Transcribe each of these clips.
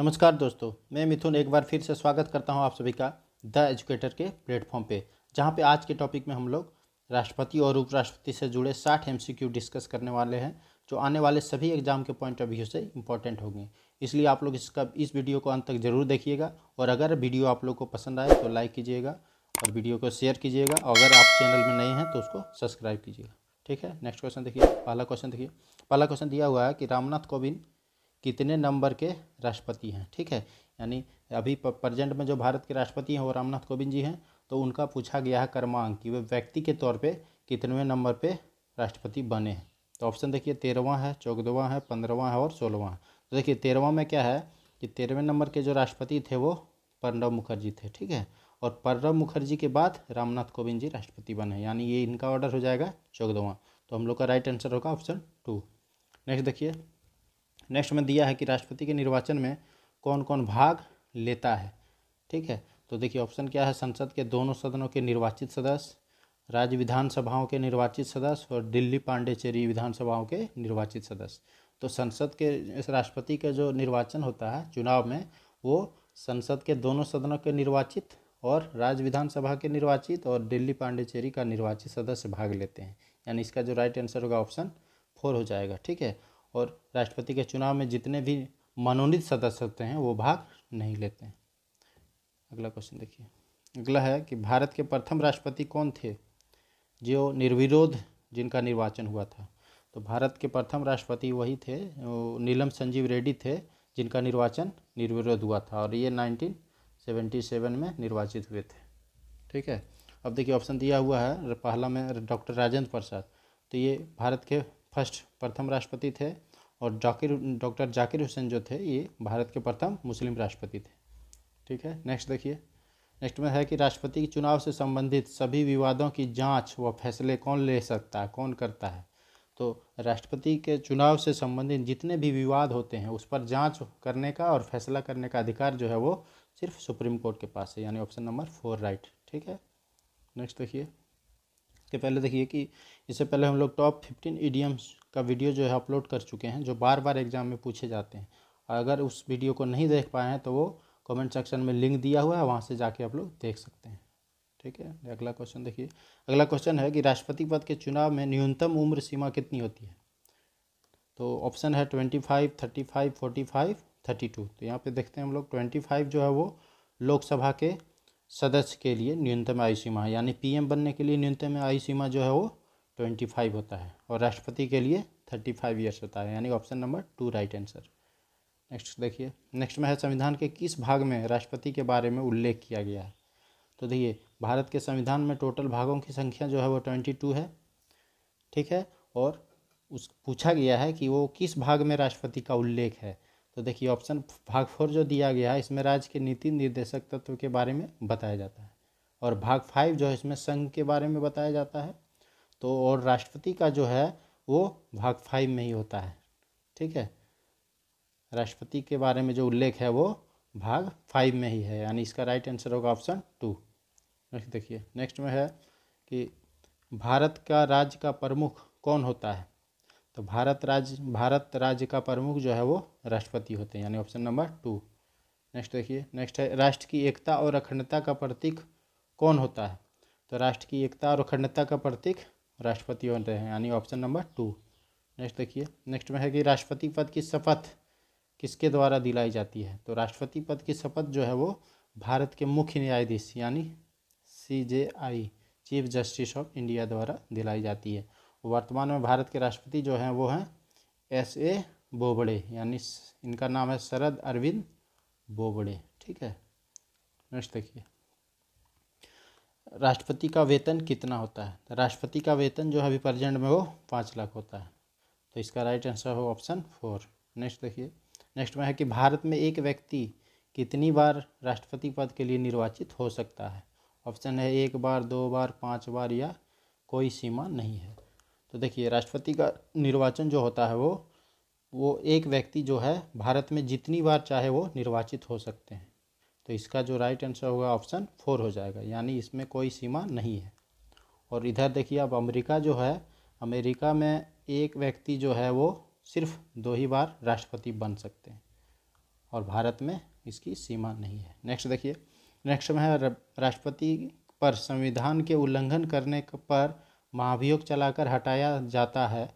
नमस्कार दोस्तों मैं मिथुन एक बार फिर से स्वागत करता हूं आप सभी का द एजुकेटर के प्लेटफॉर्म पे जहां पे आज के टॉपिक में हम लोग राष्ट्रपति और उपराष्ट्रपति से जुड़े साठ एम डिस्कस करने वाले हैं जो आने वाले सभी एग्जाम के पॉइंट ऑफ व्यू से इंपॉर्टेंट होंगे इसलिए आप लोग इसका इस वीडियो को अंत तक जरूर देखिएगा और अगर वीडियो आप लोग को पसंद आए तो लाइक कीजिएगा और वीडियो को शेयर कीजिएगा और अगर आप चैनल में नए हैं तो उसको सब्सक्राइब कीजिएगा ठीक है नेक्स्ट क्वेश्चन देखिए पहला क्वेश्चन देखिए पहला क्वेश्चन दिया हुआ है कि रामनाथ कोविंद कितने नंबर के राष्ट्रपति हैं ठीक है यानी अभी प्रजेंट में जो भारत के राष्ट्रपति हैं वो रामनाथ कोविंद जी हैं तो उनका पूछा गया है क्रमांक कि वे व्यक्ति के तौर पे कितनेवें नंबर पे राष्ट्रपति बने हैं तो ऑप्शन देखिए तेरहवा है चौदहवां है पंद्रहवा है और सोलहवा है तो देखिए तेरहवा में क्या है कि तेरहवें नंबर के जो राष्ट्रपति थे वो प्रणब मुखर्जी थे ठीक है और प्रणब मुखर्जी के बाद रामनाथ कोविंद जी राष्ट्रपति बने यानी ये इनका ऑर्डर हो जाएगा चौदहवा तो हम लोग का राइट आंसर होगा ऑप्शन टू नेक्स्ट देखिए नेक्स्ट में दिया है कि राष्ट्रपति के निर्वाचन में कौन कौन भाग लेता है ठीक है तो देखिए ऑप्शन क्या है संसद के दोनों सदनों के निर्वाचित सदस्य राज्य विधानसभाओं के निर्वाचित सदस्य और दिल्ली पांडेचेरी विधानसभाओं के निर्वाचित सदस्य तो संसद के इस राष्ट्रपति का जो निर्वाचन होता है चुनाव में वो संसद के दोनों सदनों के निर्वाचित और राज्य विधानसभा के निर्वाचित और दिल्ली पांडेचेरी का निर्वाचित सदस्य भाग लेते हैं यानी इसका जो राइट आंसर होगा ऑप्शन फोर हो जाएगा ठीक है और राष्ट्रपति के चुनाव में जितने भी मनोनीत सदस्य होते हैं वो भाग नहीं लेते हैं अगला क्वेश्चन देखिए अगला है कि भारत के प्रथम राष्ट्रपति कौन थे जो निर्विरोध जिनका निर्वाचन हुआ था तो भारत के प्रथम राष्ट्रपति वही थे नीलम संजीव रेड्डी थे जिनका निर्वाचन निर्विरोध हुआ था और ये 1977 में निर्वाचित हुए थे ठीक है अब देखिए ऑप्शन दिया हुआ है पहला में डॉक्टर राजेंद्र प्रसाद तो ये भारत के फर्स्ट प्रथम राष्ट्रपति थे और जाकिर डॉक्टर जाकिर हुसैन जो थे ये भारत के प्रथम मुस्लिम राष्ट्रपति थे ठीक है नेक्स्ट देखिए नेक्स्ट में है कि राष्ट्रपति के चुनाव से संबंधित सभी विवादों की जांच व फैसले कौन ले सकता है कौन करता है तो राष्ट्रपति के चुनाव से संबंधित जितने भी विवाद होते हैं उस पर जांच करने का और फैसला करने का अधिकार जो है वो सिर्फ सुप्रीम कोर्ट के पास है यानी ऑप्शन नंबर फोर राइट ठीक है नेक्स्ट देखिए इसके पहले देखिए कि इससे पहले हम लोग टॉप फिफ्टीन ईडियम्स का वीडियो जो है अपलोड कर चुके हैं जो बार बार एग्जाम में पूछे जाते हैं और अगर उस वीडियो को नहीं देख पाए हैं तो वो कमेंट सेक्शन में लिंक दिया हुआ है वहाँ से जाके आप लोग देख सकते हैं ठीक है अगला क्वेश्चन देखिए अगला क्वेश्चन है कि राष्ट्रपति पद के चुनाव में न्यूनतम उम्र सीमा कितनी होती है तो ऑप्शन है twenty five thirty five forty five thirty two तो यहाँ पे देखते हैं हम लोग ट्वेंटी फाइव जो है वो लोकसभा के सदस्य के लिए न्यूनतम आयु सीमा है यानी पीएम बनने के लिए न्यूनतम आयु सीमा जो है वो ट्वेंटी फाइव होता है और राष्ट्रपति के लिए थर्टी फाइव ईयर्स होता है यानी option number two right answer next देखिए नेक्स्ट में है संविधान के किस भाग में राष्ट्रपति के बारे में उल्लेख किया गया है तो देखिए भारत के संविधान में टोटल भागों की संख्या जो है वो ट्वेंटी टू है ठीक है और उस पूछा गया है कि वो किस भाग में राष्ट्रपति का उल्लेख है तो देखिए ऑप्शन भाग फोर जो दिया गया है इसमें राज्य के नीति निर्देशक तत्व के बारे में बताया जाता है और भाग फाइव जो है इसमें संघ के बारे में बताया जाता है तो और राष्ट्रपति का जो है वो भाग फाइव में ही होता है ठीक है राष्ट्रपति के बारे में जो उल्लेख है वो भाग फाइव में ही है यानी इसका राइट आंसर होगा ऑप्शन टू नेक्स्ट देखिए नेक्स्ट में है कि भारत का राज्य का प्रमुख कौन होता है तो भारत राज्य भारत राज्य का प्रमुख जो है वो राष्ट्रपति होते हैं यानी ऑप्शन नंबर टू नेक्स्ट देखिए नेक्स्ट है राष्ट्र की एकता और अखंडता का प्रतीक कौन होता है तो राष्ट्र की एकता और अखंडता का प्रतीक राष्ट्रपति होते हैं यानी ऑप्शन नंबर टू नेक्स्ट देखिए नेक्स्ट में है कि राष्ट्रपति पद की शपथ किसके द्वारा दिलाई जाती है तो राष्ट्रपति पद की शपथ जो है वो भारत के मुख्य न्यायाधीश यानी C J I chief justice of India द्वारा दिलाई जाती है वर्तमान में भारत के राष्ट्रपति जो हैं वो हैं एस ए बोबड़े यानी इनका नाम है शरद अरविंद बोबड़े ठीक है नेक्स्ट देखिए राष्ट्रपति का वेतन कितना होता है तो राष्ट्रपति का वेतन जो है अभी प्रजेंट में वो पाँच लाख होता है तो इसका राइट आंसर हो ऑप्शन फोर नेक्स्ट देखिए नेक्स्ट में है कि भारत में एक व्यक्ति कितनी बार राष्ट्रपति पद के लिए निर्वाचित हो सकता है ऑप्शन है एक बार दो बार पाँच बार या कोई सीमा नहीं है तो देखिए राष्ट्रपति का निर्वाचन जो होता है वो वो एक व्यक्ति जो है भारत में जितनी बार चाहे वो निर्वाचित हो सकते हैं तो इसका जो राइट आंसर होगा ऑप्शन फोर हो जाएगा यानी इसमें कोई सीमा नहीं है और इधर देखिए अब अमेरिका जो है अमेरिका में एक व्यक्ति जो है वो सिर्फ दो ही बार राष्ट्रपति बन सकते हैं और भारत में इसकी सीमा नहीं है नेक्स्ट देखिए नेक्स्ट में है राष्ट्रपति पर संविधान के उल्लंघन करने पर महाभियोग चलाकर हटाया जाता है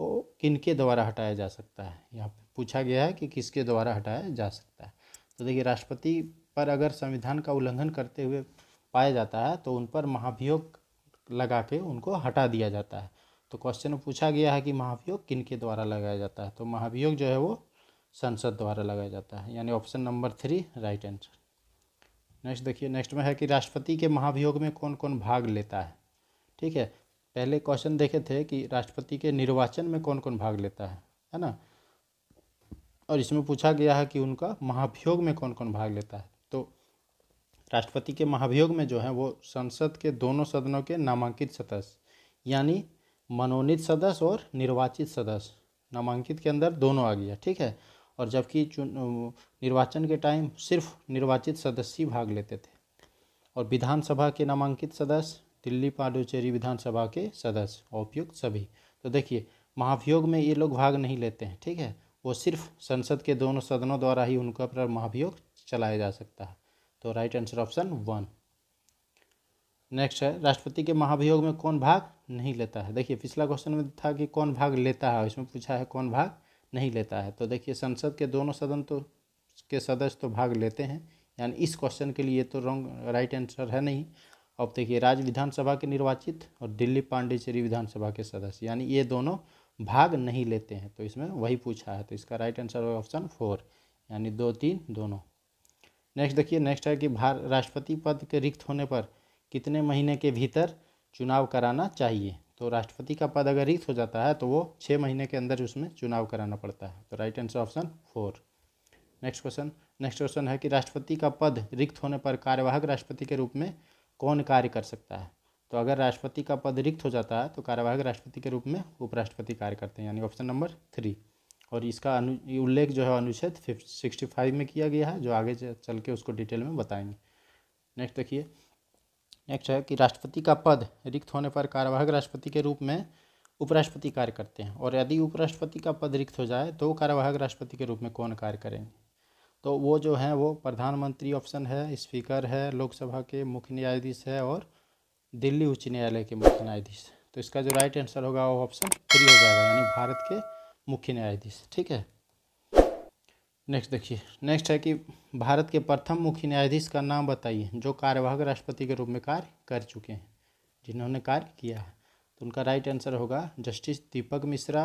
वो किन के द्वारा हटाया जा सकता है यहाँ पे पूछा गया है कि किसके द्वारा हटाया जा सकता है तो देखिए राष्ट्रपति पर अगर संविधान का उल्लंघन करते हुए पाया जाता है तो उन पर महाभियोग लगा के उनको हटा दिया जाता है तो क्वेश्चन में पूछा गया है कि महाभियोग किन के द्वारा लगाया जाता है तो महाभियोग जो है वो संसद द्वारा लगाया जाता है यानी option number three right answer next देखिए नेक्स्ट में है कि राष्ट्रपति के महाभियोग में कौन कौन भाग लेता है ठीक है पहले क्वेश्चन देखे थे कि राष्ट्रपति के निर्वाचन में कौन कौन भाग लेता है है ना और इसमें पूछा गया है कि उनका महाभियोग में कौन कौन भाग लेता है तो राष्ट्रपति के महाभियोग में जो है वो संसद के दोनों सदनों के नामांकित सदस्य यानी मनोनीत सदस्य और निर्वाचित सदस्य नामांकित के अंदर दोनों आ गया ठीक है और जबकि निर्वाचन के टाइम सिर्फ निर्वाचित सदस्य ही भाग लेते थे और विधानसभा के नामांकित सदस्य दिल्ली पांडुचेरी विधानसभा के सदस्य उपयुक्त सभी तो देखिए महाभियोग में ये लोग भाग नहीं लेते हैं ठीक है वो सिर्फ संसद के दोनों सदनों द्वारा ही उनका पर महाभियोग चलाया जा सकता है तो right answer option one next है राष्ट्रपति के महाभियोग में कौन भाग नहीं लेता है देखिए पिछला क्वेश्चन में था कि कौन भाग लेता है इसमें पूछा है कौन भाग नहीं लेता है तो देखिए संसद के दोनों सदन तो के सदस्य तो भाग लेते हैं यानी इस क्वेश्चन के लिए तो रॉन्ग राइट आंसर है नहीं अब देखिए राज्य विधानसभा के निर्वाचित और दिल्ली पांडिचेरी विधानसभा के सदस्य यानी ये दोनों भाग नहीं लेते हैं तो इसमें वही पूछा है तो इसका राइट आंसर होगा ऑप्शन फोर यानी दो तीन दोनों नेक्स्ट देखिए नेक्स्ट है कि भार राष्ट्रपति पद के रिक्त होने पर कितने महीने के भीतर चुनाव कराना चाहिए तो राष्ट्रपति का पद अगर रिक्त हो जाता है तो वो छः महीने के अंदर उसमें चुनाव कराना पड़ता है तो right answer option four next question next question है कि राष्ट्रपति का पद रिक्त होने पर कार्यवाहक राष्ट्रपति के रूप में कौन कार्य कर सकता है तो अगर राष्ट्रपति का पद रिक्त हो जाता है तो कार्यवाहक राष्ट्रपति के रूप में उपराष्ट्रपति कार्य करते हैं यानी ऑप्शन नंबर थ्री और इसका उल्लेख जो है अनुच्छेद सिक्सटी फाइव में किया गया है जो आगे चल के उसको डिटेल में बताएंगे नेक्स्ट देखिए नेक्स्ट है कि राष्ट्रपति का पद रिक्त होने पर कार्यवाहक राष्ट्रपति के रूप में उपराष्ट्रपति कार्य करते हैं और यदि उपराष्ट्रपति का पद रिक्त हो जाए तो कार्यवाहक राष्ट्रपति के रूप में कौन कार्य करेंगे तो वो जो हैं वो प्रधानमंत्री ऑप्शन है स्पीकर है लोकसभा के मुख्य न्यायाधीश है और दिल्ली उच्च न्यायालय के मुख्य न्यायाधीश तो इसका जो राइट आंसर होगा वो ऑप्शन थ्री हो जाएगा यानी भारत के मुख्य न्यायाधीश ठीक है नेक्स्ट देखिए नेक्स्ट है कि भारत के प्रथम मुख्य न्यायाधीश का नाम बताइए जो कार्यवाहक राष्ट्रपति के रूप में कार्य कर चुके हैं जिन्होंने कार्य किया है तो उनका राइट आंसर होगा जस्टिस दीपक मिश्रा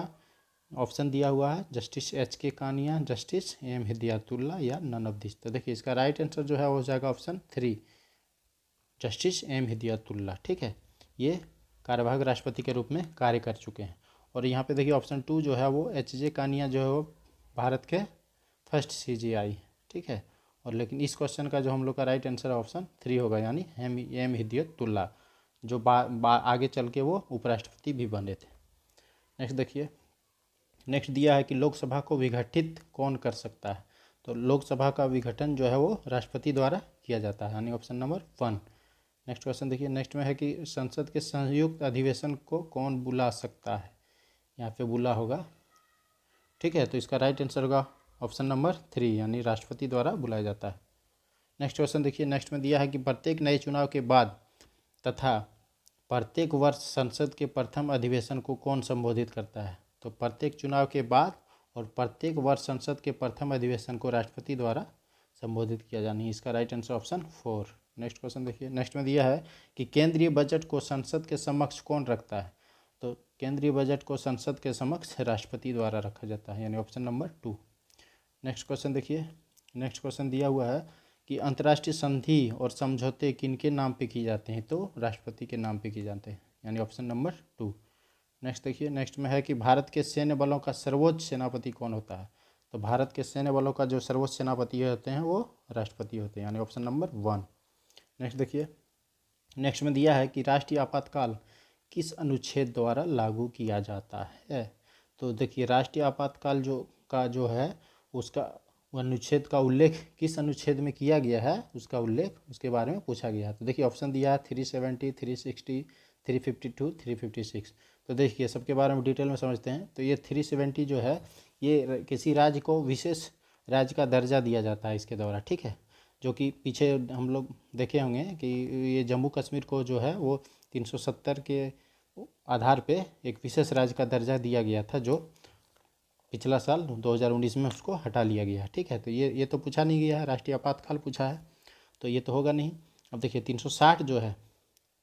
ऑप्शन दिया हुआ है जस्टिस एच के कानिया जस्टिस एम हिदायतुल्ला या नन ऑफ दिस तो देखिए इसका राइट आंसर जो है हो जाएगा option three justice M Hidayatullah ठीक है ये कार्यवाहक राष्ट्रपति के रूप में कार्य कर चुके हैं और यहाँ पे देखिए ऑप्शन टू जो है वो एच जे कानिया जो है वो भारत के फर्स्ट सी जी आई ठीक है और लेकिन इस क्वेश्चन का जो हम लोग का राइट आंसर ऑप्शन थ्री होगा यानी एम एम हिदियतुल्ला जो बा, बा, आगे चल के वो उपराष्ट्रपति भी बने थे नेक्स्ट देखिए नेक्स्ट दिया है कि लोकसभा को विघटित कौन कर सकता है तो लोकसभा का विघटन जो है वो राष्ट्रपति द्वारा किया जाता है यानी option number one next question देखिए नेक्स्ट में है कि संसद के संयुक्त अधिवेशन को कौन बुला सकता है यहाँ पे बुला होगा ठीक है तो इसका राइट आंसर होगा ऑप्शन नंबर थ्री यानी राष्ट्रपति द्वारा बुलाया जाता है नेक्स्ट क्वेश्चन देखिए नेक्स्ट में दिया है कि प्रत्येक नए चुनाव के बाद तथा प्रत्येक वर्ष संसद के प्रथम अधिवेशन को कौन संबोधित करता है तो प्रत्येक चुनाव के बाद और प्रत्येक वर्ष संसद के प्रथम अधिवेशन को राष्ट्रपति द्वारा संबोधित किया जाना है इसका right answer option four next question देखिए नेक्स्ट में दिया है कि केंद्रीय बजट को संसद के समक्ष कौन रखता है तो केंद्रीय बजट को संसद के समक्ष राष्ट्रपति द्वारा रखा जाता है यानी option number two next question देखिए नेक्स्ट क्वेश्चन दिया हुआ है कि अंतर्राष्ट्रीय संधि और समझौते किन के नाम पे किए जाते हैं तो राष्ट्रपति के नाम पे किए जाते हैं यानी ऑप्शन नंबर टू नेक्स्ट देखिए नेक्स्ट में है कि भारत के सैन्य बलों का सर्वोच्च सेनापति कौन होता है तो भारत के सैन्य बलों का जो सर्वोच्च सेनापति होते हैं वो राष्ट्रपति होते हैं यानी ऑप्शन नंबर वन नेक्स्ट देखिए नेक्स्ट में दिया है कि राष्ट्रीय आपातकाल किस अनुच्छेद द्वारा लागू किया जाता है तो देखिए राष्ट्रीय आपातकाल जो का जो है उसका अनुच्छेद का उल्लेख किस अनुच्छेद में किया गया है उसका उल्लेख उसके बारे में पूछा गया है तो देखिए ऑप्शन दिया है three seventy three sixty three fifty two three fifty six तो देखिए सबके बारे में डिटेल में समझते हैं तो ये थ्री सेवेंटी जो है ये किसी राज्य को विशेष राज्य का दर्जा दिया जाता है इसके द्वारा ठीक है जो कि पीछे हम लोग देखे होंगे कि ये जम्मू कश्मीर को जो है वो सत्तर के आधार पे एक विशेष राज्य का दर्जा दिया गया था जो पिछला साल 2019 में उसको हटा लिया गया ठीक है तो ये ये तो पूछा नहीं गया है राष्ट्रीय आपातकाल पूछा है तो ये तो होगा नहीं अब देखिए 360 जो है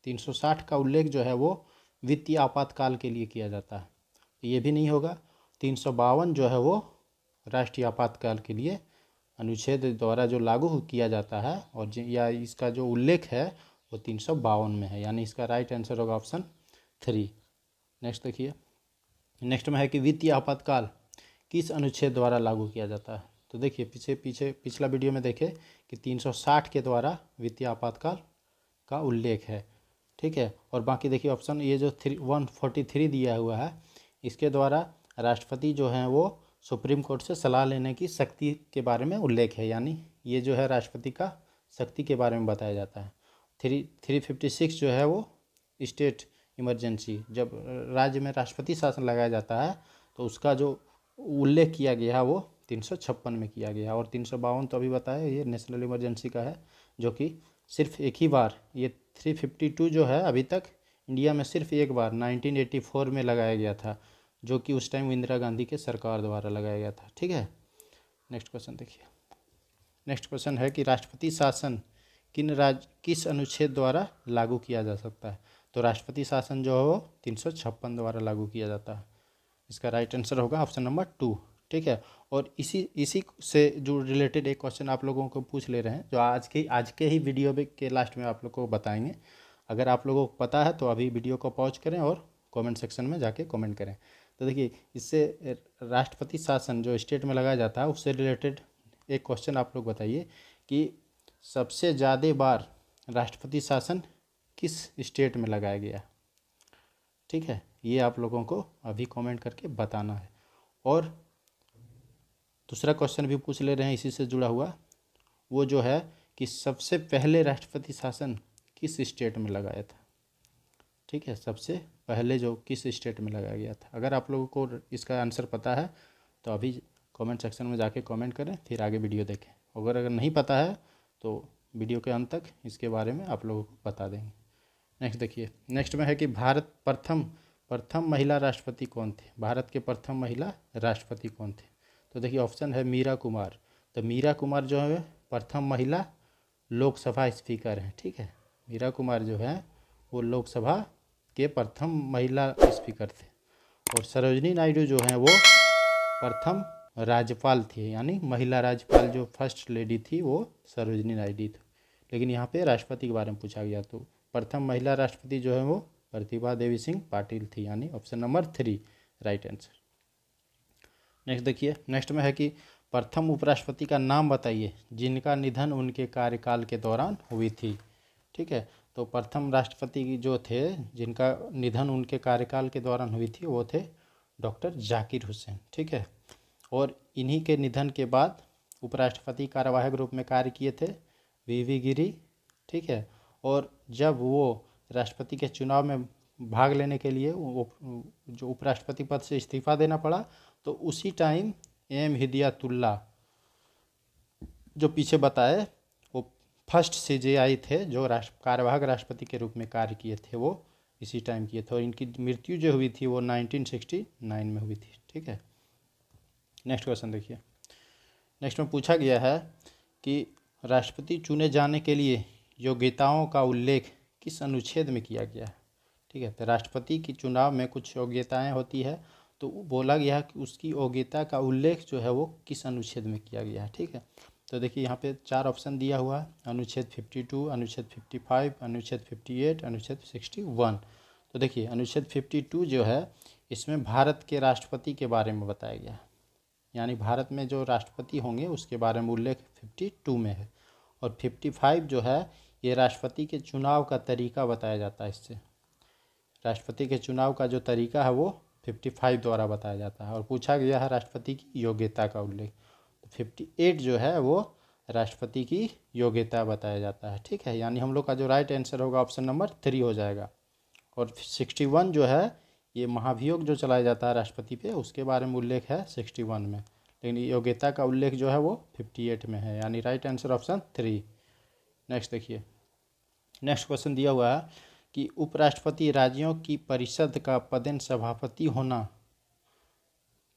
360 का उल्लेख जो है वो वित्तीय आपातकाल के लिए किया जाता है तो ये भी नहीं होगा तीन सौ बावन जो है वो राष्ट्रीय आपातकाल के लिए अनुच्छेद द्वारा जो लागू किया जाता है और या इसका जो उल्लेख है वो तीन सौ बावन में है यानी इसका राइट आंसर होगा ऑप्शन थ्री नेक्स्ट देखिए नेक्स्ट में है कि वित्तीय आपातकाल किस अनुच्छेद द्वारा लागू किया जाता है तो देखिए पीछे पीछे पिछला वीडियो में देखे कि 360 के द्वारा वित्तीय आपातकाल का उल्लेख है ठीक है और बाकी देखिए ऑप्शन ये जो थ्री वन फोर्टी थ्री दिया हुआ है इसके द्वारा राष्ट्रपति जो हैं वो सुप्रीम कोर्ट से सलाह लेने की शक्ति के बारे में उल्लेख है यानी ये जो है राष्ट्रपति का शक्ति के बारे में बताया जाता है थ्री थ्री फिफ्टी सिक्स जो है वो स्टेट इमरजेंसी जब राज्य में राष्ट्रपति शासन लगाया जाता है तो उसका जो उल्लेख किया गया है वो तीन सौ छप्पन में किया गया और तीन सौ बावन तो अभी बताया ये नेशनल इमरजेंसी का है जो कि सिर्फ एक ही बार ये 352 जो है अभी तक इंडिया में सिर्फ एक बार 1984 में लगाया गया था जो कि उस टाइम इंदिरा गांधी के सरकार द्वारा लगाया गया था ठीक है नेक्स्ट क्वेश्चन देखिए नेक्स्ट क्वेश्चन है कि राष्ट्रपति शासन किन राज किस अनुच्छेद द्वारा लागू किया जा सकता है तो राष्ट्रपति शासन जो है वो तीन द्वारा लागू किया जाता है इसका राइट आंसर होगा ऑप्शन नंबर टू ठीक है और इसी इसी से जो रिलेटेड एक क्वेश्चन आप लोगों को पूछ ले रहे हैं जो आज के आज के ही वीडियो में के लास्ट में आप लोग को बताएंगे अगर आप लोगों को पता है तो अभी वीडियो को पॉज करें और कमेंट सेक्शन में जाके कमेंट करें तो देखिए इससे राष्ट्रपति शासन जो स्टेट में लगाया जाता है उससे रिलेटेड एक क्वेश्चन आप लोग बताइए कि सबसे ज़्यादा बार राष्ट्रपति शासन किस स्टेट में लगाया गया ठीक है ये आप लोगों को अभी कॉमेंट करके बताना है और दूसरा क्वेश्चन भी पूछ ले रहे हैं इसी से जुड़ा हुआ वो जो है कि सबसे पहले राष्ट्रपति शासन किस स्टेट में लगाया था ठीक है सबसे पहले जो किस स्टेट में लगाया गया था अगर आप लोगों को इसका आंसर पता है तो अभी कमेंट सेक्शन में जाके कमेंट करें फिर आगे वीडियो देखें अगर अगर नहीं पता है तो वीडियो के अंत तक इसके बारे में आप लोगों को बता देंगे नेक्स्ट देखिए नेक्स्ट में है कि भारत प्रथम प्रथम महिला राष्ट्रपति कौन थे भारत के प्रथम महिला राष्ट्रपति कौन थे तो देखिए ऑप्शन है मीरा कुमार तो मीरा कुमार जो है प्रथम महिला लोकसभा स्पीकर हैं ठीक है मीरा कुमार जो है वो लोकसभा के प्रथम महिला स्पीकर थे और सरोजनी नायडू जो हैं वो प्रथम राज्यपाल थी यानी महिला राज्यपाल जो फर्स्ट लेडी थी वो सरोजनी नायडू थी लेकिन यहाँ पे राष्ट्रपति के बारे में पूछा गया तो प्रथम महिला राष्ट्रपति जो है वो प्रतिभा देवी सिंह पाटिल थी यानी option number three right answer next देखिए नेक्स्ट में है कि प्रथम उपराष्ट्रपति का नाम बताइए जिनका निधन उनके कार्यकाल के दौरान हुई थी ठीक है तो प्रथम राष्ट्रपति जो थे जिनका निधन उनके कार्यकाल के दौरान हुई थी वो थे डॉक्टर जाकिर हुसैन ठीक है और इन्हीं के निधन के बाद उपराष्ट्रपति कार्यवाहक रूप में कार्य किए थे वी वी गिरी ठीक है और जब वो राष्ट्रपति के चुनाव में भाग लेने के लिए वो जो उपराष्ट्रपति पद से इस्तीफा देना पड़ा तो उसी टाइम एम हिदियातुल्ला जो पीछे बताए वो फर्स्ट से जे आई थे जो राष्ट्र कार्यवाहक राष्ट्रपति के रूप में कार्य किए थे वो इसी टाइम किए थे और इनकी मृत्यु जो हुई थी वो 1969 में हुई थी ठीक है नेक्स्ट क्वेश्चन देखिए नेक्स्ट में पूछा गया है कि राष्ट्रपति चुने जाने के लिए योग्यताओं का उल्लेख किस अनुच्छेद में किया गया है ठीक है तो राष्ट्रपति की चुनाव में कुछ योग्यताएं होती है तो बोला गया कि उसकी योग्यता का उल्लेख जो है वो किस अनुच्छेद में किया गया है ठीक है तो देखिए यहाँ पे चार ऑप्शन दिया हुआ है अनुच्छेद फिफ्टी टू अनुच्छेद फिफ्टी फाइव अनुच्छेद फिफ्टी एट अनुच्छेद सिक्सटी वन तो देखिए अनुच्छेद फिफ्टी टू जो है इसमें भारत के राष्ट्रपति के बारे में बताया गया है यानी भारत में जो राष्ट्रपति होंगे उसके बारे में उल्लेख टू में है और फाइव जो है ये राष्ट्रपति के चुनाव का तरीका बताया जाता है इससे राष्ट्रपति के चुनाव का जो तरीका है वो फिफ्टी फाइव द्वारा बताया जाता है और पूछा गया है राष्ट्रपति की योग्यता का उल्लेख तो फिफ्टी एट जो है वो राष्ट्रपति की योग्यता बताया जाता है ठीक है यानी हम लोग का जो राइट आंसर होगा ऑप्शन नंबर थ्री हो जाएगा और सिक्सटी वन जो है ये महाभियोग जो चलाया जाता है राष्ट्रपति पे उसके बारे में उल्लेख है सिक्सटी वन में लेकिन योग्यता का उल्लेख जो है वो फिफ्टी एट में है यानी right answer option three next देखिए नेक्स्ट क्वेश्चन दिया हुआ है कि उपराष्ट्रपति राज्यों की परिषद का पदेन सभापति होना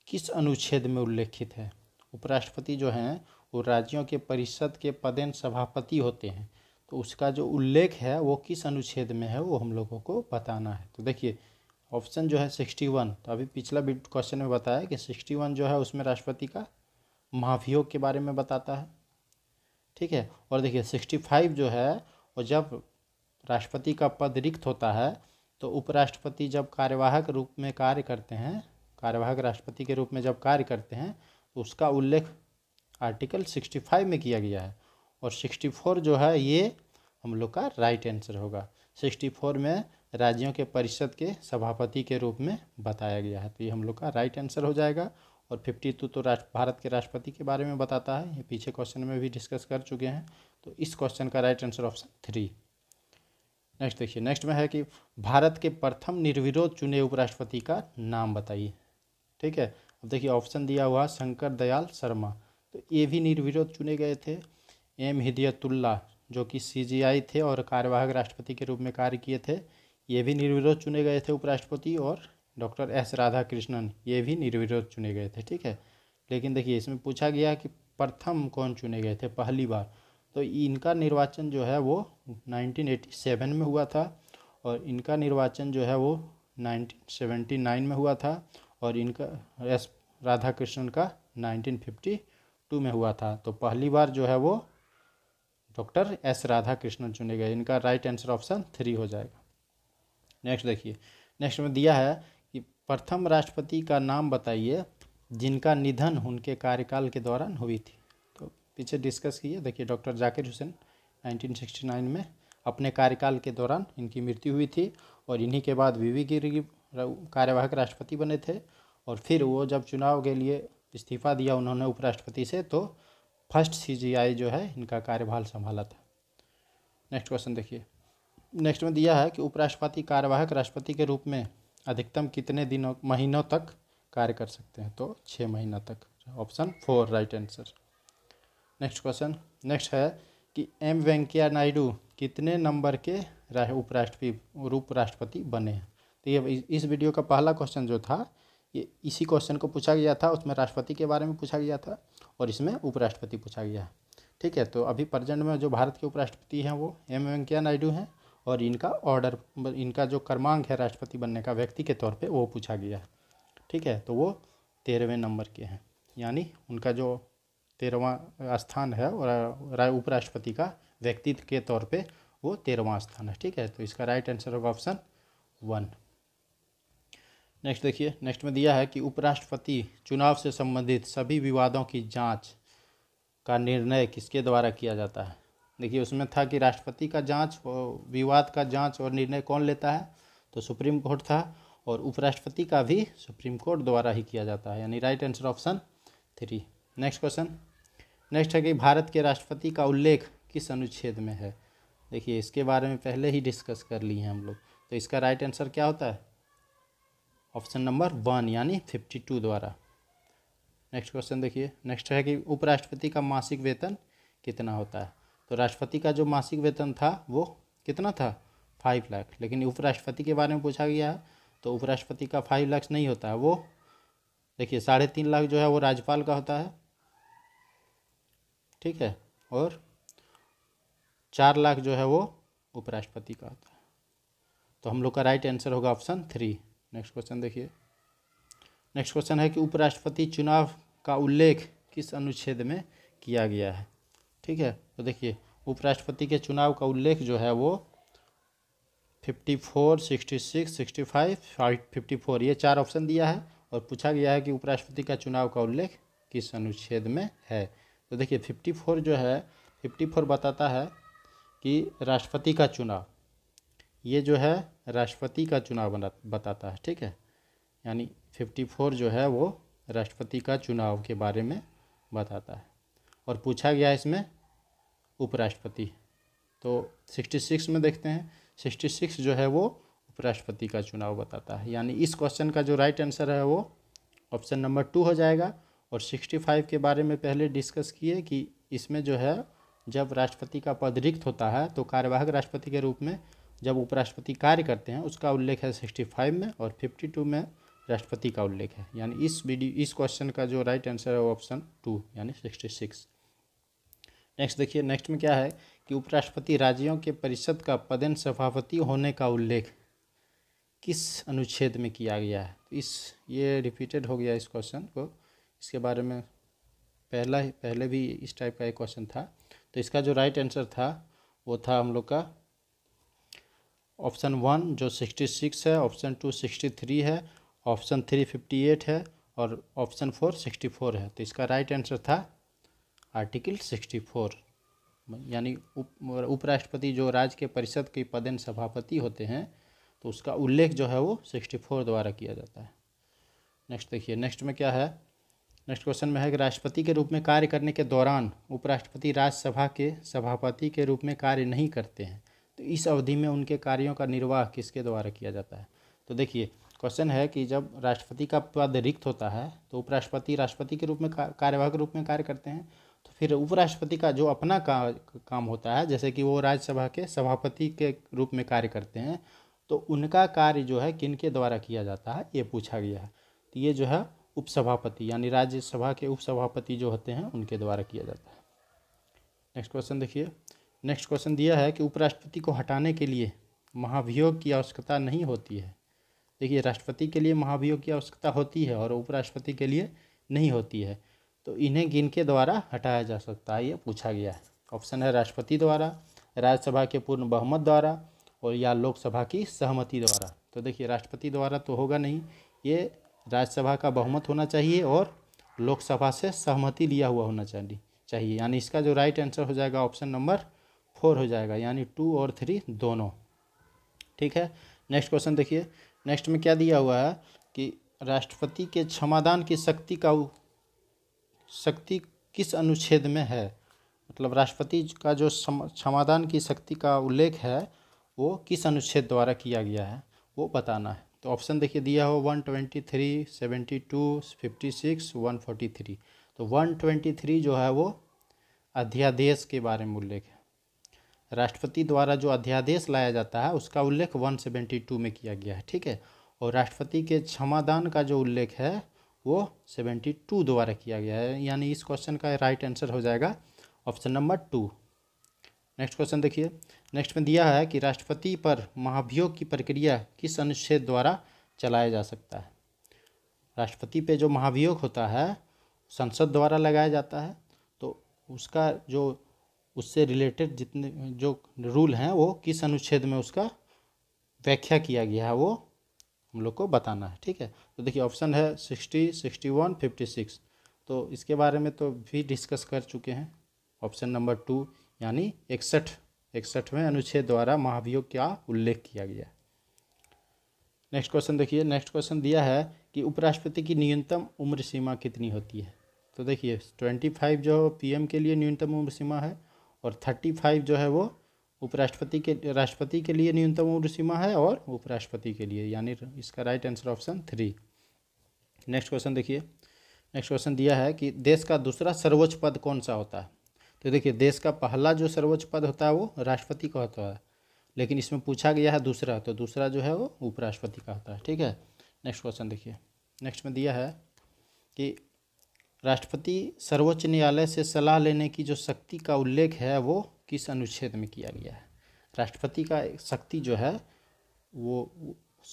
किस अनुच्छेद में उल्लेखित है उपराष्ट्रपति जो हैं वो राज्यों के परिषद के पदेन सभापति होते हैं तो उसका जो उल्लेख है वो किस अनुच्छेद में है वो हम लोगों को बताना है तो देखिए ऑप्शन जो है सिक्सटी वन तो अभी पिछला भी क्वेश्चन में बताया कि सिक्सटी वन जो है उसमें राष्ट्रपति का महाभियोग के बारे में बताता है ठीक है और देखिए सिक्सटी फाइव जो है वो जब राष्ट्रपति का पद रिक्त होता है तो उपराष्ट्रपति जब कार्यवाहक रूप में कार्य करते हैं कार्यवाहक राष्ट्रपति के रूप में जब कार्य करते हैं तो उसका उल्लेख आर्टिकल 65 में किया गया है और 64 जो है ये हम लोग का राइट आंसर होगा 64 में राज्यों के परिषद के सभापति के रूप में बताया गया है तो ये हम लोग का राइट आंसर हो जाएगा और 52 तो राष्ट्र भारत के राष्ट्रपति के बारे में बताता है ये पीछे क्वेश्चन में भी डिस्कस कर चुके हैं तो इस क्वेश्चन का right answer option three next देखिए नेक्स्ट में है कि भारत के प्रथम निर्विरोध चुने उपराष्ट्रपति का नाम बताइए ठीक है अब देखिए ऑप्शन दिया हुआ शंकर दयाल शर्मा तो ये भी निर्विरोध चुने गए थे एम हिदयतुल्ला जो कि सीजीआई थे और कार्यवाहक राष्ट्रपति के रूप में कार्य किए थे ये भी निर्विरोध चुने गए थे उपराष्ट्रपति और डॉक्टर एस राधा कृष्णन ये भी निर्विरोध चुने गए थे ठीक है लेकिन देखिए इसमें पूछा गया कि प्रथम कौन चुने गए थे पहली बार तो इनका निर्वाचन जो है वो 1987 में हुआ था और इनका निर्वाचन जो है वो 1979 में हुआ था और इनका एस राधा कृष्णन का 1952 में हुआ था तो पहली बार जो है वो डॉक्टर एस राधा कृष्णन चुने गए इनका राइट आंसर ऑप्शन थ्री हो जाएगा नेक्स्ट देखिए नेक्स्ट में दिया है कि प्रथम राष्ट्रपति का नाम बताइए जिनका निधन उनके कार्यकाल के दौरान हुई थी पीछे डिस्कस किए देखिए डॉक्टर जाकिर हुसैन 1969 में अपने कार्यकाल के दौरान इनकी मृत्यु हुई थी और इन्हीं के बाद वी गिरी कार्यवाहक राष्ट्रपति बने थे और फिर वो जब चुनाव के लिए इस्तीफा दिया उन्होंने उपराष्ट्रपति से तो फर्स्ट सीजीआई जो है इनका कार्यभार संभाला था नेक्स्ट क्वेश्चन देखिए नेक्स्ट में दिया है कि उपराष्ट्रपति कार्यवाहक राष्ट्रपति के रूप में अधिकतम कितने दिनों महीनों तक कार्य कर सकते हैं तो छः महीना तक option four right answer next question next है कि एम वेंकैया नायडू कितने नंबर के उपराष्ट्रपति उपराष्ट्रपति बने हैं तो ये इस वीडियो का पहला क्वेश्चन जो था ये इसी क्वेश्चन को पूछा गया था उसमें राष्ट्रपति के बारे में पूछा गया था और इसमें उपराष्ट्रपति पूछा गया ठीक है तो अभी प्रजेंट में जो भारत के उपराष्ट्रपति हैं वो एम वेंकैया नायडू हैं और इनका ऑर्डर इनका जो क्रमांक है राष्ट्रपति बनने का व्यक्ति के तौर पे वो पूछा गया ठीक है तो वो तेरहवें नंबर के हैं यानी उनका जो तेरहवा स्थान है और राय उपराष्ट्रपति का व्यक्तित्व के तौर पे वो तेरहवा स्थान है ठीक है तो इसका राइट आंसर होगा ऑप्शन वन नेक्स्ट देखिए नेक्स्ट में दिया है कि उपराष्ट्रपति चुनाव से संबंधित सभी विवादों की जांच का निर्णय किसके द्वारा किया जाता है देखिए उसमें था कि राष्ट्रपति का जाँच विवाद का जाँच और निर्णय कौन लेता है तो सुप्रीम कोर्ट था और उपराष्ट्रपति का भी सुप्रीम कोर्ट द्वारा ही किया जाता है यानी right answer option three next question next है कि भारत के राष्ट्रपति का उल्लेख किस अनुच्छेद में है देखिए इसके बारे में पहले ही डिस्कस कर लिए हैं हम लोग तो इसका राइट आंसर क्या होता है ऑप्शन नंबर वन यानी फिफ्टी टू द्वारा नेक्स्ट क्वेश्चन देखिए नेक्स्ट है कि उपराष्ट्रपति का मासिक वेतन कितना होता है तो राष्ट्रपति का जो मासिक वेतन था वो कितना था फाइव लाख लेकिन उपराष्ट्रपति के बारे में पूछा गया है तो उपराष्ट्रपति का फाइव लाख नहीं होता है वो देखिए साढ़े तीन लाख जो है वो राज्यपाल का होता है ठीक है और चार लाख जो है वो उपराष्ट्रपति का होता है तो हम लोग का राइट आंसर होगा ऑप्शन थ्री नेक्स्ट क्वेश्चन देखिए नेक्स्ट क्वेश्चन है कि उपराष्ट्रपति चुनाव का उल्लेख किस अनुच्छेद में किया गया है ठीक है तो देखिए उपराष्ट्रपति के चुनाव का उल्लेख जो है वो fifty four sixty six sixty five fifty four ये चार ऑप्शन दिया है और पूछा गया है कि उपराष्ट्रपति का चुनाव का उल्लेख किस अनुच्छेद में है तो देखिए फिफ्टी फोर जो है फिफ्टी फोर बताता है कि राष्ट्रपति का चुनाव ये जो है राष्ट्रपति का चुनाव बना बताता है ठीक है यानी फिफ्टी फोर जो है वो राष्ट्रपति का चुनाव के बारे में बताता है और पूछा गया इसमें उपराष्ट्रपति तो सिक्सटी सिक्स में देखते हैं सिक्सटी सिक्स जो है वो उपराष्ट्रपति का चुनाव बताता है यानी इस क्वेश्चन का जो राइट आंसर है वो ऑप्शन नंबर टू हो जाएगा और 65 के बारे में पहले डिस्कस किए कि इसमें जो है जब राष्ट्रपति का पद रिक्त होता है तो कार्यवाहक राष्ट्रपति के रूप में जब उपराष्ट्रपति कार्य करते हैं उसका उल्लेख है फाइव में और टू में राष्ट्रपति का उल्लेख है यानी इस वीडियो इस क्वेश्चन का जो राइट आंसर है वो ऑप्शन टू यानी सिक्स नेक्स्ट देखिए नेक्स्ट में क्या है कि उपराष्ट्रपति राज्यों के परिषद का पदेन सभापति होने का उल्लेख किस अनुच्छेद में किया गया है तो इस ये रिपीटेड हो गया इस क्वेश्चन को इसके बारे में पहला पहले भी इस टाइप का एक क्वेश्चन था तो इसका जो राइट आंसर था वो था हम लोग का ऑप्शन वन जो सिक्सटी सिक्स है ऑप्शन टू सिक्सटी थ्री है ऑप्शन थ्री फिफ्टी एट है और ऑप्शन फोर सिक्सटी फोर है तो इसका राइट आंसर था आर्टिकल सिक्सटी फोर यानी उप उपराष्ट्रपति जो राज्य के परिषद के पदेन सभापति होते हैं तो उसका उल्लेख जो है वो सिक्सटी फोर द्वारा किया जाता है नेक्स्ट देखिए नेक्स्ट में क्या है नेक्स्ट क्वेश्चन में है कि राष्ट्रपति के रूप में कार्य करने के दौरान उपराष्ट्रपति राज्यसभा के सभापति के रूप में कार्य नहीं करते हैं तो इस अवधि में उनके कार्यों का निर्वाह किसके द्वारा किया जाता है तो देखिए क्वेश्चन है कि जब राष्ट्रपति का पद रिक्त होता है तो उपराष्ट्रपति राष्ट्रपति के रूप में कार्यवाहक रूप में कार्य करते हैं तो फिर उपराष्ट्रपति का जो अपना का, काम होता है जैसे कि वो राज्यसभा के सभापति के रूप में कार्य करते हैं तो उनका कार्य जो है किन के द्वारा किया जाता है ये पूछा गया है तो ये जो है उपसभापति यानी राज्यसभा के उपसभापति जो होते हैं उनके द्वारा किया जाता है नेक्स्ट क्वेश्चन देखिए नेक्स्ट क्वेश्चन दिया है कि उपराष्ट्रपति को हटाने के लिए महाभियोग की आवश्यकता नहीं होती है देखिए राष्ट्रपति के लिए महाभियोग की आवश्यकता होती है और उपराष्ट्रपति के लिए नहीं होती है तो इन्हें के द्वारा हटाया जा सकता है ये पूछा गया है ऑप्शन है राष्ट्रपति द्वारा राज्यसभा के पूर्ण बहुमत द्वारा और या लोकसभा की सहमति द्वारा तो देखिए राष्ट्रपति द्वारा तो होगा नहीं ये राज्यसभा का बहुमत होना चाहिए और लोकसभा से सहमति लिया हुआ होना चाहिए चाहिए यानी इसका जो राइट आंसर हो जाएगा ऑप्शन नंबर फोर हो जाएगा यानी टू और थ्री दोनों ठीक है नेक्स्ट क्वेश्चन देखिए नेक्स्ट में क्या दिया हुआ है कि राष्ट्रपति के क्षमादान की शक्ति का शक्ति किस अनुच्छेद में है मतलब राष्ट्रपति का जो क्षमादान की शक्ति का उल्लेख है वो किस अनुच्छेद द्वारा किया गया है वो बताना है तो ऑप्शन देखिए दिया हो one twenty three seventy two fifty six one forty three तो वन ट्वेंटी थ्री जो है वो अध्यादेश के बारे में उल्लेख है राष्ट्रपति द्वारा जो अध्यादेश लाया जाता है उसका उल्लेख वन सेवेंटी टू में किया गया है ठीक है और राष्ट्रपति के क्षमादान का जो उल्लेख है वो सेवेंटी टू द्वारा किया गया है यानी इस क्वेश्चन का राइट आंसर हो जाएगा option number two next question देखिए नेक्स्ट में दिया है कि राष्ट्रपति पर महाभियोग की प्रक्रिया किस अनुच्छेद द्वारा चलाया जा सकता है राष्ट्रपति पे जो महाभियोग होता है संसद द्वारा लगाया जाता है तो उसका जो उससे रिलेटेड जितने जो रूल हैं वो किस अनुच्छेद में उसका व्याख्या किया गया है वो हम लोग को बताना है ठीक है तो देखिए ऑप्शन है sixty sixty one fifty six तो इसके बारे में तो भी डिस्कस कर चुके हैं ऑप्शन नंबर टू यानी इकसठ इकसठवें अनुच्छेद द्वारा महाभियोग का उल्लेख किया गया नेक्स्ट क्वेश्चन देखिए नेक्स्ट क्वेश्चन दिया है कि उपराष्ट्रपति की न्यूनतम उम्र सीमा कितनी होती है तो देखिए ट्वेंटी फाइव जो पीएम के लिए न्यूनतम उम्र सीमा है और थर्टी फाइव जो है वो उपराष्ट्रपति के राष्ट्रपति के लिए न्यूनतम उम्र सीमा है और उपराष्ट्रपति के लिए यानी इसका right answer option three next question देखिए नेक्स्ट क्वेश्चन दिया है कि देश का दूसरा सर्वोच्च पद कौन सा होता है तो देखिए देश का पहला जो सर्वोच्च पद होता है वो राष्ट्रपति का होता है लेकिन इसमें पूछा गया है दूसरा तो दूसरा जो है वो उपराष्ट्रपति का होता है ठीक है नेक्स्ट क्वेश्चन देखिए नेक्स्ट में दिया है कि राष्ट्रपति सर्वोच्च न्यायालय से सलाह लेने की जो शक्ति का उल्लेख है वो किस अनुच्छेद में किया गया है राष्ट्रपति का शक्ति जो है वो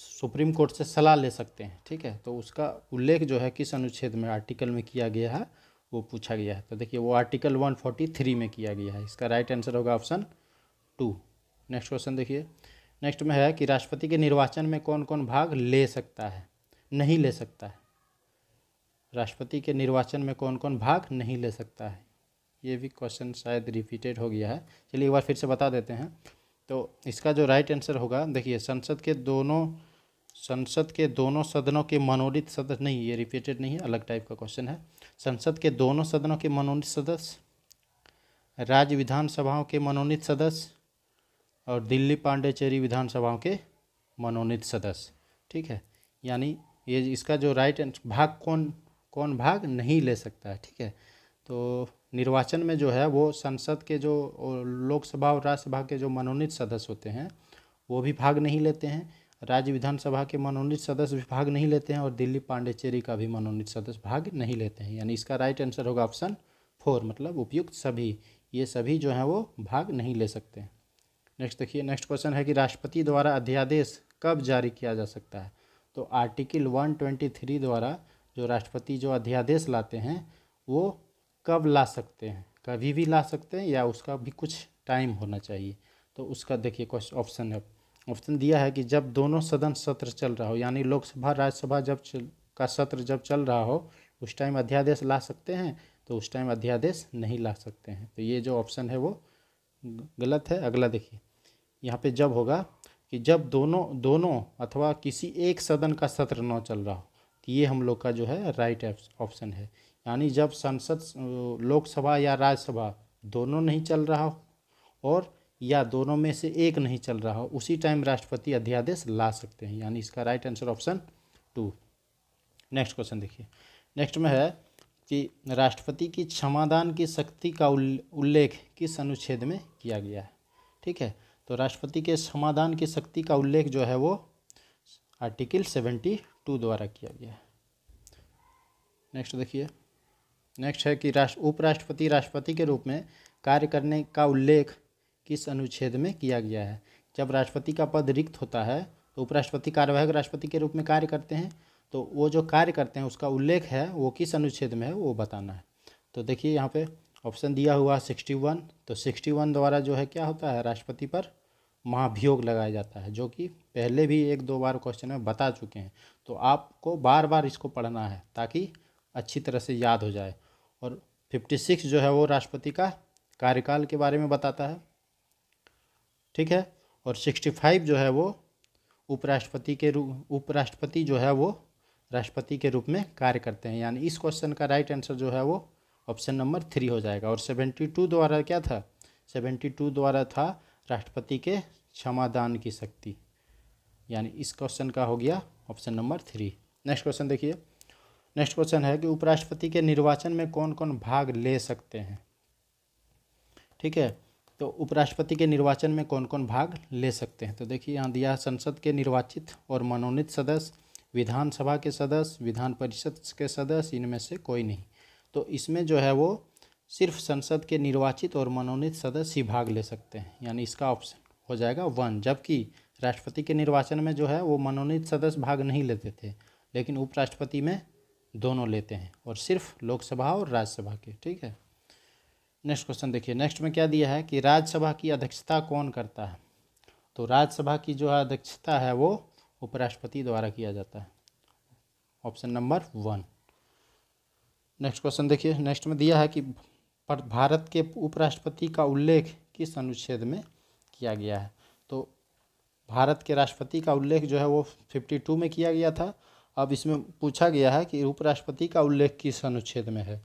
सुप्रीम कोर्ट से सलाह ले सकते हैं ठीक है तो उसका उल्लेख जो है किस अनुच्छेद में आर्टिकल में किया गया है वो पूछा गया है तो देखिए वो आर्टिकल वन फोर्टी थ्री में किया गया है इसका राइट आंसर होगा ऑप्शन टू नेक्स्ट क्वेश्चन देखिए नेक्स्ट में है कि राष्ट्रपति के निर्वाचन में कौन कौन भाग ले सकता है नहीं ले सकता है राष्ट्रपति के निर्वाचन में कौन कौन भाग नहीं ले सकता है ये भी क्वेश्चन शायद रिपीटेड हो गया है चलिए एक बार फिर से बता देते हैं तो इसका जो राइट आंसर होगा देखिए संसद के दोनों संसद के दोनों सदनों के मनोनीत सदस्य नहीं ये रिपीटेड नहीं है अलग टाइप का क्वेश्चन है संसद के दोनों सदनों के मनोनीत सदस्य राज्य विधानसभाओं के मनोनीत सदस्य और दिल्ली पांडेचेरी विधानसभाओं के मनोनीत सदस्य ठीक है यानी ये इसका जो राइट भाग कौन कौन भाग नहीं ले सकता है ठीक है तो निर्वाचन में जो है वो संसद के जो लोकसभा और राज्यसभा के जो मनोनीत सदस्य होते हैं वो भी भाग नहीं लेते हैं राज्य विधानसभा के मनोनीत सदस्य भी भाग नहीं लेते हैं और दिल्ली पांडेचेरी का भी मनोनीत सदस्य भाग नहीं लेते हैं यानी इसका राइट आंसर होगा ऑप्शन फोर मतलब उपयुक्त सभी ये सभी जो हैं वो भाग नहीं ले सकते नेक्स्ट देखिए नेक्स्ट क्वेश्चन है कि राष्ट्रपति द्वारा अध्यादेश कब जारी किया जा सकता है तो आर्टिकल वन ट्वेंटी थ्री द्वारा जो राष्ट्रपति जो अध्यादेश लाते हैं वो कब ला सकते हैं कभी भी ला सकते हैं या उसका भी कुछ टाइम होना चाहिए तो उसका देखिए क्वेश्चन ऑप्शन है ऑप्शन दिया है कि जब दोनों सदन सत्र चल रहा हो यानी लोकसभा राज्यसभा जब चल, का सत्र जब चल रहा हो उस टाइम अध्यादेश ला सकते हैं तो उस टाइम अध्यादेश नहीं ला सकते हैं तो ये जो ऑप्शन है वो गलत है अगला देखिए यहाँ पे जब होगा कि जब दोनों दोनों अथवा किसी एक सदन का सत्र न चल रहा हो तो ये हम लोग का जो है राइट ऑप्शन है यानी जब संसद लोकसभा या राज्यसभा दोनों नहीं चल रहा हो और या दोनों में से एक नहीं चल रहा हो उसी टाइम राष्ट्रपति अध्यादेश ला सकते हैं यानी इसका right answer option two next question देखिए नेक्स्ट में है कि राष्ट्रपति की क्षमादान की शक्ति का उल्लेख किस अनुच्छेद में किया गया है ठीक है तो राष्ट्रपति के क्षमादान की शक्ति का उल्लेख जो है वो आर्टिकल सेवेंटी टू द्वारा किया गया है नेक्स्ट देखिए नेक्स्ट है कि राष्ट्र उपराष्ट्रपति राष्ट्रपति के रूप में कार्य करने का उल्लेख किस अनुच्छेद में किया गया है जब राष्ट्रपति का पद रिक्त होता है तो उपराष्ट्रपति कार्यवाहक राष्ट्रपति के रूप में कार्य करते हैं तो वो जो कार्य करते हैं उसका उल्लेख है वो किस अनुच्छेद में है वो बताना है तो देखिए यहाँ पे ऑप्शन दिया हुआ है सिक्सटी वन तो सिक्सटी वन द्वारा जो है क्या होता है राष्ट्रपति पर महाभियोग लगाया जाता है जो कि पहले भी एक दो बार क्वेश्चन में बता चुके हैं तो आपको बार बार इसको पढ़ना है ताकि अच्छी तरह से याद हो जाए और फिफ्टी सिक्स जो है वो राष्ट्रपति का कार्यकाल के बारे में बताता है ठीक है और सिक्सटी फाइव जो है वो उपराष्ट्रपति के रूप उपराष्ट्रपति जो है वो राष्ट्रपति के रूप में कार्य करते हैं यानी इस क्वेश्चन का राइट आंसर जो है वो ऑप्शन नंबर थ्री हो जाएगा और सेवेंटी टू द्वारा क्या था सेवेंटी टू द्वारा था राष्ट्रपति के क्षमादान की शक्ति यानी इस क्वेश्चन का हो गया option number three next question देखिए नेक्स्ट क्वेश्चन है कि उपराष्ट्रपति के निर्वाचन में कौन कौन भाग ले सकते हैं ठीक है तो उपराष्ट्रपति के निर्वाचन में कौन कौन भाग ले सकते हैं तो देखिए यहाँ दिया संसद के निर्वाचित और मनोनीत सदस्य विधानसभा के सदस्य विधान परिषद के सदस्य इनमें से कोई नहीं तो इसमें जो है वो सिर्फ संसद के निर्वाचित और मनोनीत सदस्य ही भाग ले सकते हैं यानी इसका ऑप्शन हो जाएगा वन जबकि राष्ट्रपति के निर्वाचन में जो है वो मनोनीत सदस्य भाग नहीं लेते थे लेकिन उपराष्ट्रपति में दोनों लेते हैं और सिर्फ लोकसभा और राज्यसभा के ठीक है नेक्स्ट क्वेश्चन देखिए नेक्स्ट में क्या दिया है कि राज्यसभा की अध्यक्षता कौन करता है तो राज्यसभा की जो अध्यक्षता है वो उपराष्ट्रपति द्वारा किया जाता है option number one next question देखिए नेक्स्ट में दिया है कि भारत के उपराष्ट्रपति का उल्लेख किस अनुच्छेद में किया गया है तो भारत के राष्ट्रपति का उल्लेख जो है वो फिफ्टी टू में किया गया था अब इसमें पूछा गया है कि उपराष्ट्रपति का उल्लेख किस अनुच्छेद में है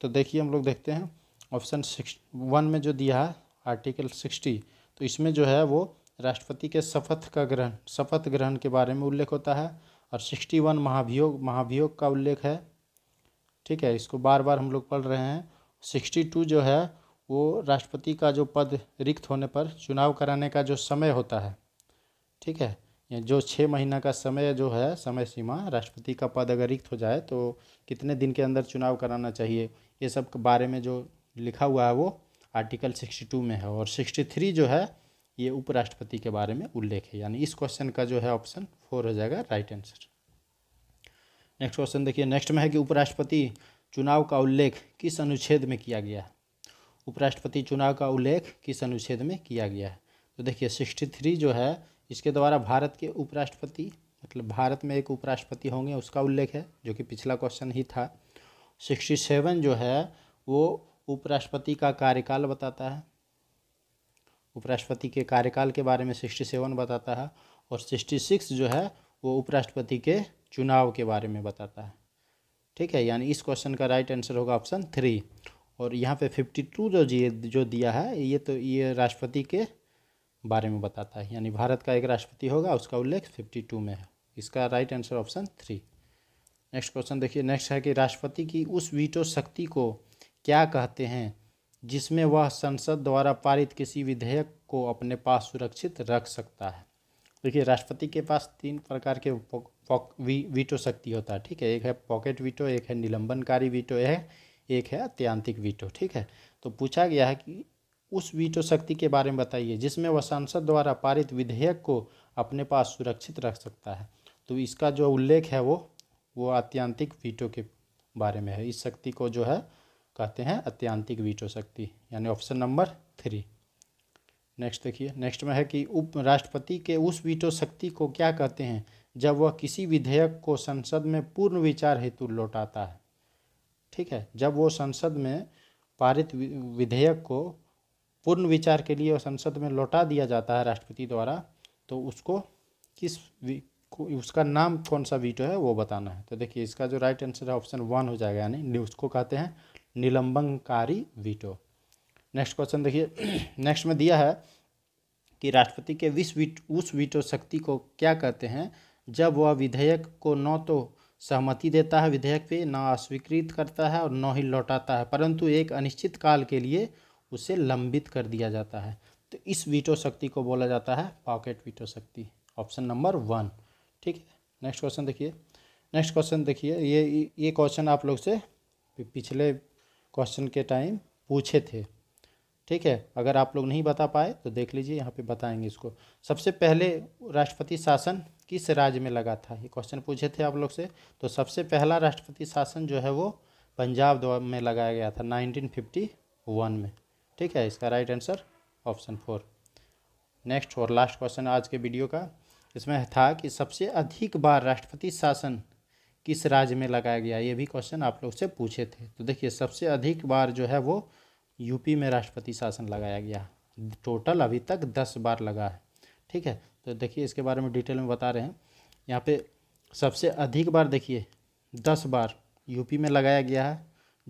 तो देखिए हम लोग देखते हैं ऑप्शन सिक्स वन में जो दिया है आर्टिकल सिक्सटी तो इसमें जो है वो राष्ट्रपति के शपथ का ग्रहण शपथ ग्रहण के बारे में उल्लेख होता है और सिक्सटी वन महाभियोग महाभियोग का उल्लेख है ठीक है इसको बार बार हम लोग पढ़ रहे हैं सिक्सटी टू जो है वो राष्ट्रपति का जो पद रिक्त होने पर चुनाव कराने का जो समय होता है ठीक है जो छः महीना का समय जो है समय सीमा राष्ट्रपति का पद अगर रिक्त हो जाए तो कितने दिन के अंदर चुनाव कराना चाहिए ये सब के बारे में जो लिखा हुआ है वो आर्टिकल सिक्सटी टू में है और सिक्सटी थ्री जो है ये उपराष्ट्रपति के बारे में उल्लेख है यानी इस क्वेश्चन का जो है ऑप्शन फोर हो जाएगा राइट आंसर नेक्स्ट क्वेश्चन देखिए नेक्स्ट में है कि उपराष्ट्रपति चुनाव का उल्लेख किस अनुच्छेद में किया गया है उपराष्ट्रपति चुनाव का उल्लेख किस अनुच्छेद में किया गया है तो देखिए सिक्सटी थ्री जो है इसके द्वारा भारत के उपराष्ट्रपति मतलब भारत में एक उपराष्ट्रपति होंगे उसका उल्लेख है जो कि पिछला क्वेश्चन ही था सिक्सटी सेवन जो है वो उपराष्ट्रपति का कार्यकाल बताता है उपराष्ट्रपति के कार्यकाल के बारे में सिक्सटी सेवन बताता है और सिक्सटी सिक्स जो है वो उपराष्ट्रपति के चुनाव के बारे में बताता है ठीक है यानी इस क्वेश्चन का राइट आंसर होगा ऑप्शन थ्री और यहाँ पे फिफ्टी टू जो जो दिया है ये तो ये राष्ट्रपति के बारे में बताता है यानी भारत का एक राष्ट्रपति होगा उसका उल्लेख फिफ्टी टू में है इसका right answer option three next question देखिए नेक्स्ट है कि राष्ट्रपति की उस वीटो शक्ति को क्या कहते हैं जिसमें वह संसद द्वारा पारित किसी विधेयक को अपने पास सुरक्षित रख सकता है देखिए राष्ट्रपति के पास तीन प्रकार के वी, वीटो शक्ति होता है ठीक है एक है पॉकेट वीटो एक है निलंबनकारी वीटो है एक है अत्यांतिक वीटो ठीक है तो पूछा गया है कि उस वीटो शक्ति के बारे में बताइए जिसमें वह संसद द्वारा पारित विधेयक को अपने पास सुरक्षित रख सकता है तो इसका जो उल्लेख है वो वो अत्यंतिक वीटो के बारे में है इस शक्ति को जो है कहते हैं अत्यांतिक वीटो शक्ति यानी ऑप्शन नंबर थ्री नेक्स्ट देखिए नेक्स्ट में है कि उप राष्ट्रपति के उस वीटो शक्ति को क्या कहते हैं जब वह किसी विधेयक को संसद में पूर्ण विचार हेतु लौटाता है ठीक है जब वो संसद में पारित विधेयक को पूर्ण विचार के लिए संसद में लौटा दिया जाता है राष्ट्रपति द्वारा तो उसको किस उसका नाम कौन सा वीटो है वो बताना है तो देखिए इसका जो राइट आंसर है ऑप्शन वन हो जाएगा यानी उसको कहते हैं निलंबनकारी वीटो नेक्स्ट क्वेश्चन देखिए नेक्स्ट में दिया है कि राष्ट्रपति के विश्व वीट उस वीटो शक्ति को क्या कहते हैं जब वह विधेयक को न तो सहमति देता है विधेयक पे न अस्वीकृत करता है और न ही लौटाता है परंतु एक अनिश्चित काल के लिए उसे लंबित कर दिया जाता है तो इस वीटो शक्ति को बोला जाता है पॉकेट वीटो शक्ति ऑप्शन नंबर वन ठीक है नेक्स्ट क्वेश्चन देखिए नेक्स्ट क्वेश्चन देखिए ये ये क्वेश्चन आप लोग से पिछले क्वेश्चन के टाइम पूछे थे ठीक है अगर आप लोग नहीं बता पाए तो देख लीजिए यहाँ पे बताएंगे इसको सबसे पहले राष्ट्रपति शासन किस राज्य में लगा था ये क्वेश्चन पूछे थे आप लोग से तो सबसे पहला राष्ट्रपति शासन जो है वो पंजाब में लगाया गया था 1951 में ठीक है इसका right answer option four next और लास्ट क्वेश्चन आज के वीडियो का इसमें था कि सबसे अधिक बार राष्ट्रपति शासन किस राज्य में लगाया गया ये भी क्वेश्चन आप लोग से पूछे थे तो देखिए सबसे अधिक बार जो है वो यूपी में राष्ट्रपति शासन लगाया गया टोटल अभी तक दस बार लगा है ठीक है तो देखिए इसके बारे में डिटेल में बता रहे हैं यहाँ पे सबसे अधिक बार देखिए दस बार यूपी में लगाया गया है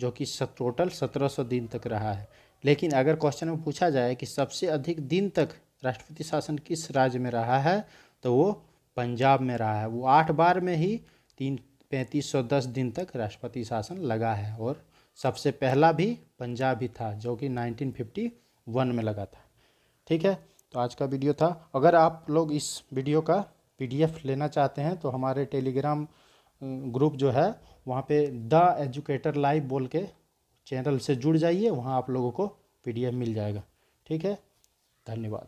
जो कि टोटल सत्रह सौ दिन तक रहा है लेकिन अगर क्वेश्चन में पूछा जाए कि सबसे अधिक दिन तक राष्ट्रपति शासन किस राज्य में रहा है तो वो पंजाब में रहा है वो आठ बार में ही तीन पैंतीस सौ दस दिन तक राष्ट्रपति शासन लगा है और सबसे पहला भी पंजाब ही था जो कि 1951 में लगा था ठीक है तो आज का वीडियो था अगर आप लोग इस वीडियो का पीडीएफ लेना चाहते हैं तो हमारे टेलीग्राम ग्रुप जो है वहाँ पे द एजुकेटर लाइव बोल के चैनल से जुड़ जाइए वहाँ आप लोगों को पीडीएफ मिल जाएगा ठीक है धन्यवाद